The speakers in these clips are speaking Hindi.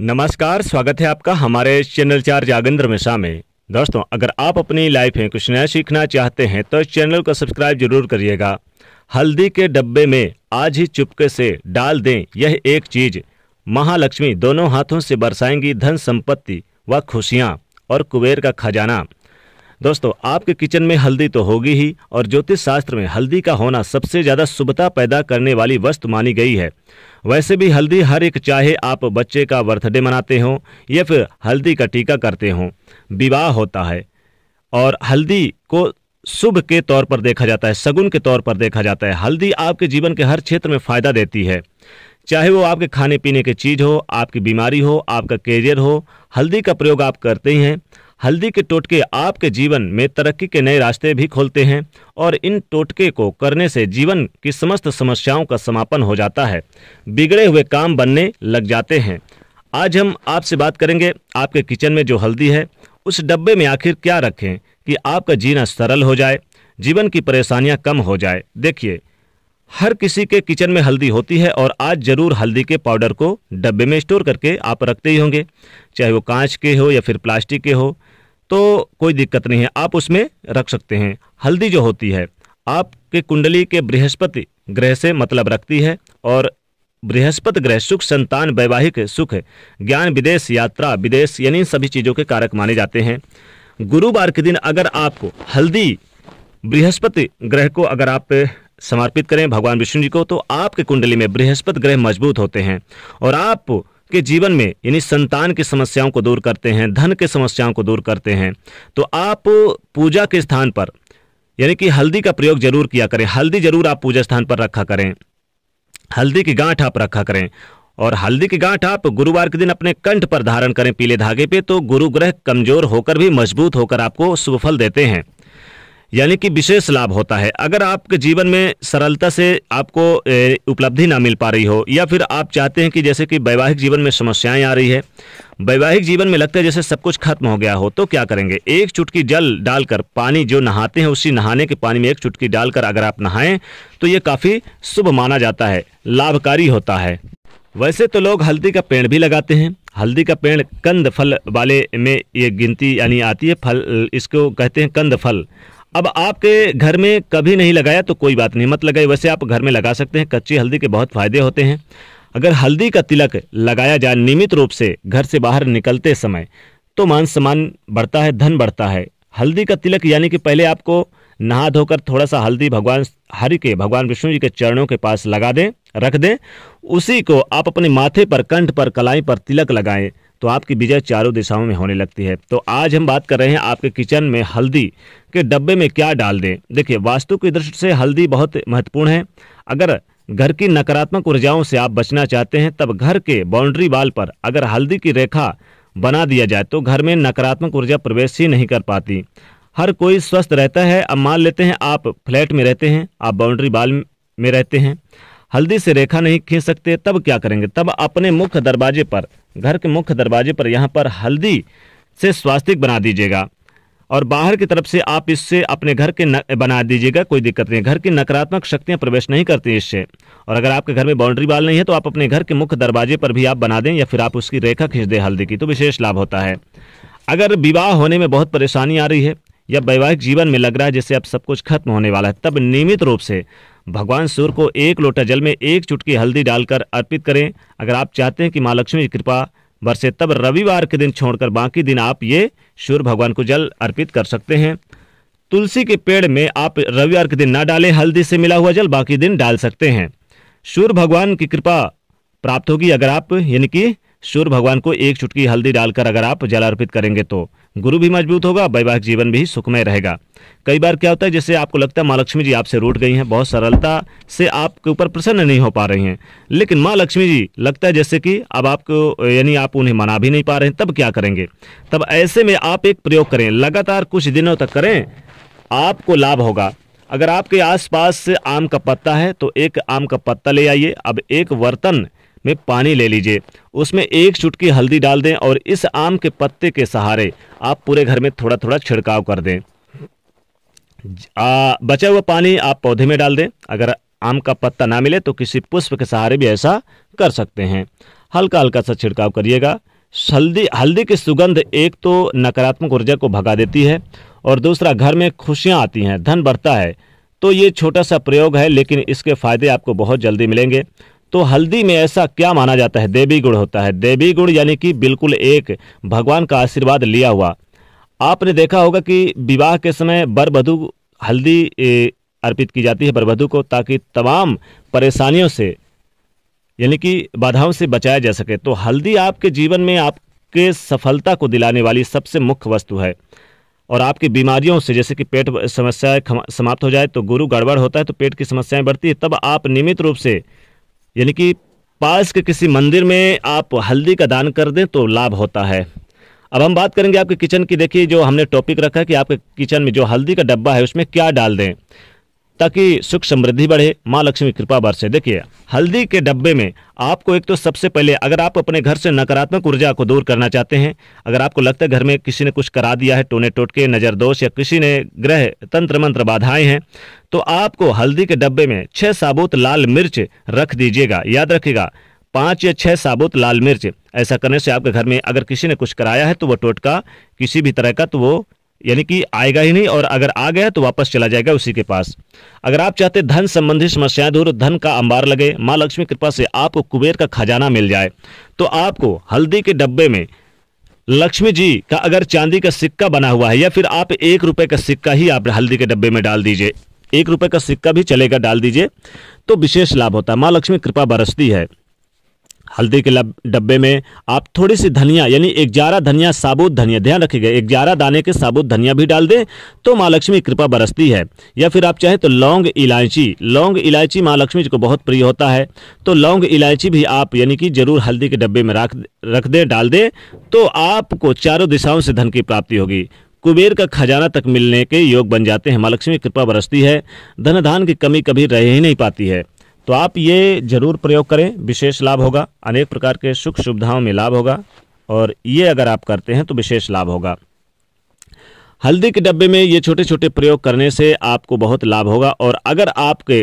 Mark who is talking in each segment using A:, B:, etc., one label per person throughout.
A: नमस्कार स्वागत है आपका हमारे चैनल चार जागेंद्र मिश्रा में दोस्तों अगर आप अपनी लाइफ में कुछ नया सीखना चाहते हैं तो चैनल को सब्सक्राइब जरूर करिएगा हल्दी के डब्बे में आज ही चुपके से डाल दें यह एक चीज महालक्ष्मी दोनों हाथों से बरसाएंगी धन संपत्ति व खुशियाँ और कुबेर का खजाना दोस्तों आपके किचन में हल्दी तो होगी ही और ज्योतिष शास्त्र में हल्दी का होना सबसे ज़्यादा शुभता पैदा करने वाली वस्तु मानी गई है वैसे भी हल्दी हर एक चाहे आप बच्चे का बर्थडे मनाते हों या फिर हल्दी का टीका करते हों विवाह होता है और हल्दी को शुभ के तौर पर देखा जाता है सगुन के तौर पर देखा जाता है हल्दी आपके जीवन के हर क्षेत्र में फायदा देती है चाहे वो आपके खाने पीने की चीज़ हो आपकी बीमारी हो आपका कैरियर हो हल्दी का प्रयोग आप करते ही हैं हल्दी के टोटके आपके जीवन में तरक्की के नए रास्ते भी खोलते हैं और इन टोटके को करने से जीवन की समस्त समस्याओं का समापन हो जाता है बिगड़े हुए काम बनने लग जाते हैं आज हम आपसे बात करेंगे आपके किचन में जो हल्दी है उस डब्बे में आखिर क्या रखें कि आपका जीना सरल हो जाए जीवन की परेशानियां कम हो जाए देखिए हर किसी के किचन में हल्दी होती है और आज जरूर हल्दी के पाउडर को डब्बे में स्टोर करके आप रखते ही होंगे चाहे वो कांच के हो या फिर प्लास्टिक के हो तो कोई दिक्कत नहीं है आप उसमें रख सकते हैं हल्दी जो होती है आपके कुंडली के बृहस्पति ग्रह से मतलब रखती है और बृहस्पति ग्रह सुख संतान वैवाहिक सुख ज्ञान विदेश यात्रा विदेश यानी सभी चीज़ों के कारक माने जाते हैं गुरुवार के दिन अगर आपको हल्दी बृहस्पति ग्रह को अगर आप समर्पित करें भगवान विष्णु जी को तो आपके कुंडली में बृहस्पति ग्रह मजबूत होते हैं और आप के जीवन में यानी संतान की समस्याओं को दूर करते हैं धन के समस्याओं को दूर करते हैं तो आप पूजा के स्थान पर यानी कि हल्दी का प्रयोग जरूर किया करें हल्दी जरूर आप पूजा स्थान पर रखा करें हल्दी की गांठ आप रखा करें और हल्दी की गांठ आप गुरुवार के दिन अपने कंठ पर धारण करें पीले धागे पे तो गुरु ग्रह कमजोर होकर भी मजबूत होकर आपको सुफल देते हैं यानी कि विशेष लाभ होता है अगर आपके जीवन में सरलता से आपको उपलब्धि ना मिल पा रही हो या फिर आप चाहते हैं कि जैसे कि वैवाहिक जीवन में समस्याएं आ रही है वैवाहिक जीवन में लगता है जैसे सब कुछ खत्म हो गया हो तो क्या करेंगे एक चुटकी जल डालकर पानी जो नहाते हैं उसी नहाने के पानी में एक चुटकी डालकर अगर आप नहाएं तो ये काफ़ी शुभ माना जाता है लाभकारी होता है वैसे तो लोग हल्दी का पेड़ भी लगाते हैं हल्दी का पेड़ कंद फल वाले में ये गिनती यानी आती है फल इसको कहते हैं कंद फल अब आपके घर में कभी नहीं लगाया तो कोई बात नहीं मत लगाए वैसे आप घर में लगा सकते हैं कच्ची हल्दी के बहुत फ़ायदे होते हैं अगर हल्दी का तिलक लगाया जाए नियमित रूप से घर से बाहर निकलते समय तो मान सम्मान बढ़ता है धन बढ़ता है हल्दी का तिलक यानी कि पहले आपको नहा धोकर थोड़ा सा हल्दी भगवान हरि के भगवान विष्णु जी के चरणों के पास लगा दें रख दें उसी को आप अपने माथे पर कंठ पर कलाई पर तिलक लगाएं तो आपकी विजय चारों दिशाओं में होने लगती है तो आज हम बात कर रहे हैं आपके किचन में हल्दी के डब्बे में क्या डाल दें देखिए वास्तु की दृष्टि से हल्दी बहुत महत्वपूर्ण है अगर घर की नकारात्मक ऊर्जाओं से आप बचना चाहते हैं तब घर के बाउंड्री वाल पर अगर हल्दी की रेखा बना दिया जाए तो घर में नकारात्मक ऊर्जा प्रवेश ही नहीं कर पाती हर कोई स्वस्थ रहता है अब मान लेते हैं आप फ्लैट में रहते हैं आप बाउंड्री बाल में रहते हैं हल्दी से रेखा नहीं खींच सकते तब क्या करेंगे तब अपने मुख्य दरवाजे पर घर के मुख्य दरवाजे पर यहाँ पर हल्दी से स्वास्तिक बना दीजिएगा और बाहर की तरफ से आप इससे अपने घर के न, बना दीजिएगा कोई दिक्कत नहीं घर की नकारात्मक शक्तियां प्रवेश नहीं करती इससे और अगर आपके घर में बाउंड्री वाल नहीं है तो आप अपने घर के मुख्य दरवाजे पर भी आप बना दें या फिर आप उसकी रेखा खींच दें हल्दी की तो विशेष लाभ होता है अगर विवाह होने में बहुत परेशानी आ रही है या वैवाहिक जीवन में लग रहा है जैसे अब सब कुछ खत्म होने वाला है तब नियमित रूप से भगवान सूर्य को एक लोटा जल में एक चुटकी हल्दी डालकर अर्पित करें अगर आप चाहते हैं कि माँ लक्ष्मी की कृपा बरसे तब रविवार के दिन छोड़कर बाकी दिन आप ये सूर्य भगवान को जल अर्पित कर सकते हैं तुलसी के पेड़ में आप रविवार के दिन ना डालें हल्दी से मिला हुआ जल बाकी दिन डाल सकते हैं सूर्य भगवान की कृपा प्राप्त होगी अगर आप यानी कि सूर्य भगवान को एक चुटकी हल्दी डालकर अगर आप जल अर्पित करेंगे तो गुरु भी मजबूत होगा वैवाहिक जीवन भी सुखमय रहेगा कई बार क्या होता है जैसे आपको लगता है माँ लक्ष्मी जी आपसे रूट गई हैं बहुत सरलता से आपके ऊपर प्रसन्न नहीं हो पा रही हैं लेकिन माँ लक्ष्मी जी लगता है जैसे कि अब आपको यानी आप उन्हें मना भी नहीं पा रहे हैं तब क्या करेंगे तब ऐसे में आप एक प्रयोग करें लगातार कुछ दिनों तक करें आपको लाभ होगा अगर आपके आसपास आम का पत्ता है तो एक आम का पत्ता ले आइए अब एक बर्तन में पानी ले लीजिए उसमें एक चुटकी हल्दी डाल दें और इस आम के पत्ते के सहारे आप पूरे घर में थोड़ा थोड़ा छिड़काव कर दें बचा हुआ पानी आप पौधे में डाल दें अगर आम का पत्ता ना मिले तो किसी पुष्प के सहारे भी ऐसा कर सकते हैं हल्का हल्का सा छिड़काव करिएगा हल्दी हल्दी की सुगंध एक तो नकारात्मक ऊर्जा को भगा देती है और दूसरा घर में खुशियाँ आती हैं धन बढ़ता है तो ये छोटा सा प्रयोग है लेकिन इसके फ़ायदे आपको बहुत जल्दी मिलेंगे तो हल्दी में ऐसा क्या माना जाता है देवी गुण होता है देवी गुण यानी कि बिल्कुल एक भगवान का आशीर्वाद लिया हुआ आपने देखा होगा कि विवाह के समय बरबधु हल्दी अर्पित की जाती है बरबधु को ताकि तमाम परेशानियों से यानी कि बाधाओं से बचाया जा सके तो हल्दी आपके जीवन में आपके सफलता को दिलाने वाली सबसे मुख्य वस्तु है और आपकी बीमारियों से जैसे कि पेट समस्या समाप्त हो जाए तो गुरु गड़बड़ होता है तो पेट की समस्याएं बढ़ती है तब आप नियमित रूप से यानी कि पास के किसी मंदिर में आप हल्दी का दान कर दें तो लाभ होता है अब हम बात करेंगे आपके किचन की देखिए जो हमने टॉपिक रखा है कि आपके किचन में जो हल्दी का डब्बा है उसमें क्या डाल दें ताकि सुख समृद्धि बढ़े माँ लक्ष्मी कृपा बरसे देखिए हल्दी के डब्बे में आपको एक तो सबसे पहले अगर आप अपने घर से नकारात्मक ऊर्जा को दूर करना चाहते हैं अगर आपको लगता है घर में किसी ने कुछ करा दिया है टोने टोटके नज़र दोष या किसी ने ग्रह तंत्र मंत्र बाधाएं हैं तो आपको हल्दी के डब्बे में छः साबुत लाल मिर्च रख दीजिएगा याद रखिएगा पांच या छह साबुत लाल मिर्च ऐसा करने से आपके घर में अगर किसी ने कुछ कराया है तो वो टोटका किसी भी तरह का तो वो यानी कि आएगा ही नहीं और अगर आ गया तो वापस चला जाएगा उसी के पास अगर आप चाहते धन संबंधी समस्याएं दूर धन का अंबार लगे माँ लक्ष्मी कृपा से आपको कुबेर का खजाना मिल जाए तो आपको हल्दी के डब्बे में लक्ष्मी जी का अगर चांदी का सिक्का बना हुआ है या फिर आप एक रुपए का सिक्का ही आप हल्दी के डब्बे में डाल दीजिए एक रुपए का सिक्का भी चलेगा डाल दीजिए तो विशेष लाभ होता है माँ लक्ष्मी कृपा बरसती है हल्दी के डब्बे में आप थोड़ी सी धनिया यानी एक ग्यारह धनिया साबुत धनिया ध्यान रखिएगा ग्यारह दाने के साबुत धनिया भी डाल दें तो माँ लक्ष्मी कृपा बरसती है या फिर आप चाहें तो लौंग इलायची लौंग इलायची माँ लक्ष्मी जी को बहुत प्रिय होता है तो लौंग इलायची भी आप यानी कि जरूर हल्दी के डब्बे में रख रख दें डाल दें तो आपको चारों दिशाओं से धन की प्राप्ति होगी कुबेर का खजाना तक मिलने के योग बन जाते हैं माँ लक्ष्मी कृपा बरसती है धन धान की कमी कभी रह ही नहीं पाती है तो आप ये जरूर प्रयोग करें विशेष लाभ होगा अनेक प्रकार के सुख सुविधाओं में लाभ होगा और ये अगर आप करते हैं तो विशेष लाभ होगा हल्दी के डब्बे में ये छोटे छोटे प्रयोग करने से आपको बहुत लाभ होगा और अगर आपके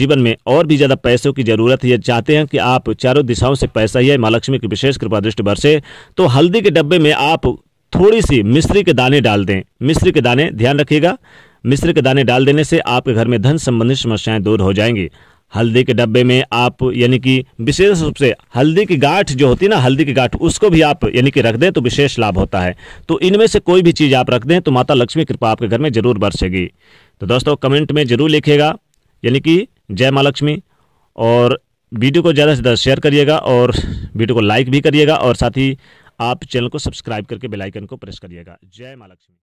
A: जीवन में और भी ज़्यादा पैसों की ज़रूरत है चाहते हैं कि आप चारों दिशाओं से पैसा ही है माँ लक्ष्मी की विशेष कृपा दृष्टि बरसे तो हल्दी के डब्बे में आप थोड़ी सी मिश्री के दाने डाल दें मिश्री के दाने ध्यान रखिएगा मिश्री के दाने डाल देने से आपके घर में धन संबंधित समस्याएं दूर हो जाएंगी हल्दी के डब्बे में आप यानी कि विशेष रूप से हल्दी की गांठ जो होती है ना हल्दी की गांठ उसको भी आप यानी कि रख दें तो विशेष लाभ होता है तो इनमें से कोई भी चीज़ आप रख दें तो माता लक्ष्मी कृपा आपके घर में जरूर बरसेगी तो दोस्तों कमेंट में जरूर लिखिएगा यानी कि जय माँ लक्ष्मी और वीडियो को ज़्यादा से ज़्यादा शेयर करिएगा और वीडियो को लाइक भी करिएगा और साथ ही आप चैनल को सब्सक्राइब करके बेलाइकन को प्रेस करिएगा जय माँ लक्ष्मी